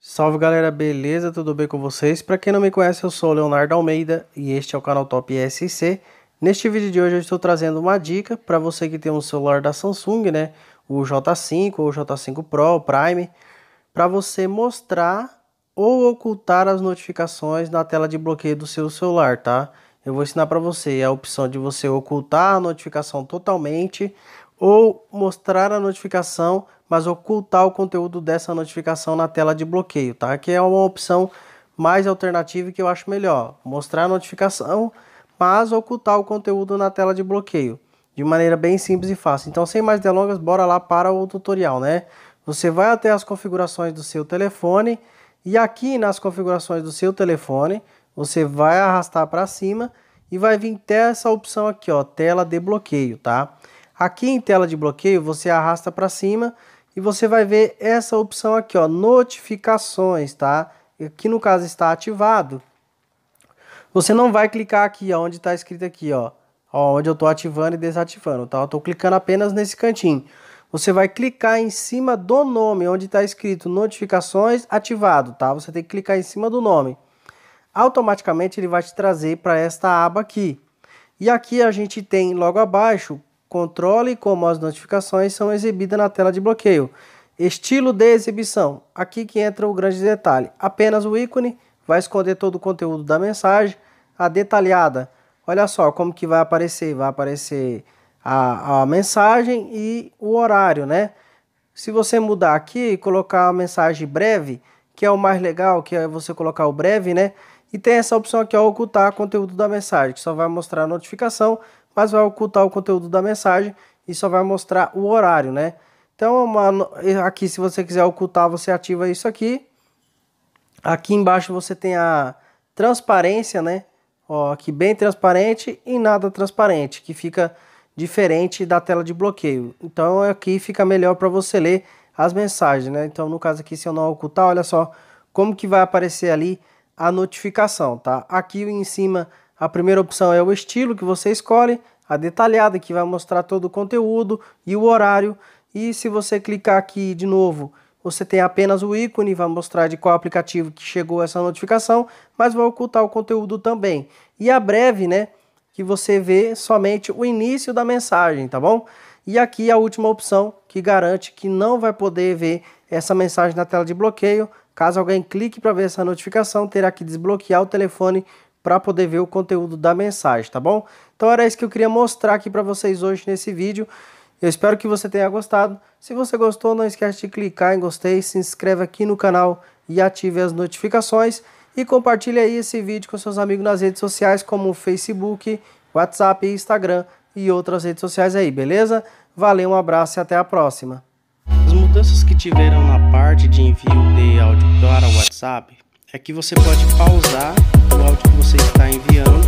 Salve galera, beleza? Tudo bem com vocês? Para quem não me conhece, eu sou Leonardo Almeida e este é o canal Top SC. Neste vídeo de hoje eu estou trazendo uma dica para você que tem um celular da Samsung, né? O J5 ou o J5 Pro, o Prime, para você mostrar ou ocultar as notificações na tela de bloqueio do seu celular, tá? Eu vou ensinar para você a opção de você ocultar a notificação totalmente ou mostrar a notificação, mas ocultar o conteúdo dessa notificação na tela de bloqueio, tá? Que é uma opção mais alternativa que eu acho melhor, mostrar a notificação, mas ocultar o conteúdo na tela de bloqueio, de maneira bem simples e fácil. Então, sem mais delongas, bora lá para o tutorial, né? Você vai até as configurações do seu telefone, e aqui nas configurações do seu telefone, você vai arrastar para cima e vai vir até essa opção aqui, ó, tela de bloqueio, tá? Aqui em tela de bloqueio, você arrasta para cima e você vai ver essa opção aqui, ó, notificações, tá? Aqui no caso está ativado. Você não vai clicar aqui, onde está escrito aqui, ó, onde eu estou ativando e desativando, tá? Eu estou clicando apenas nesse cantinho. Você vai clicar em cima do nome, onde está escrito notificações ativado, tá? Você tem que clicar em cima do nome. Automaticamente ele vai te trazer para esta aba aqui. E aqui a gente tem logo abaixo, controle como as notificações são exibidas na tela de bloqueio. Estilo de exibição. Aqui que entra o grande detalhe. Apenas o ícone vai esconder todo o conteúdo da mensagem. A detalhada. Olha só como que vai aparecer. Vai aparecer a, a mensagem e o horário, né? Se você mudar aqui e colocar a mensagem breve, que é o mais legal, que é você colocar o breve, né? E tem essa opção aqui, ó, ocultar conteúdo da mensagem, que só vai mostrar a notificação, mas vai ocultar o conteúdo da mensagem e só vai mostrar o horário, né? Então, é uma, aqui se você quiser ocultar, você ativa isso aqui. Aqui embaixo você tem a transparência, né? Ó, aqui bem transparente e nada transparente, que fica diferente da tela de bloqueio. Então aqui fica melhor para você ler as mensagens, né? Então no caso aqui se eu não ocultar, olha só como que vai aparecer ali a notificação, tá? Aqui em cima a primeira opção é o estilo que você escolhe, a detalhada que vai mostrar todo o conteúdo e o horário. E se você clicar aqui de novo, você tem apenas o ícone, vai mostrar de qual aplicativo que chegou essa notificação, mas vai ocultar o conteúdo também. E a breve, né? que você vê somente o início da mensagem, tá bom? E aqui a última opção que garante que não vai poder ver essa mensagem na tela de bloqueio. Caso alguém clique para ver essa notificação, terá que desbloquear o telefone para poder ver o conteúdo da mensagem, tá bom? Então era isso que eu queria mostrar aqui para vocês hoje nesse vídeo. Eu espero que você tenha gostado. Se você gostou, não esquece de clicar em gostei, se inscreve aqui no canal e ative as notificações. E compartilhe aí esse vídeo com seus amigos nas redes sociais como Facebook, WhatsApp, Instagram e outras redes sociais aí, beleza? Valeu, um abraço e até a próxima. As mudanças que tiveram na parte de envio de áudio para o WhatsApp é que você pode pausar o áudio que você está enviando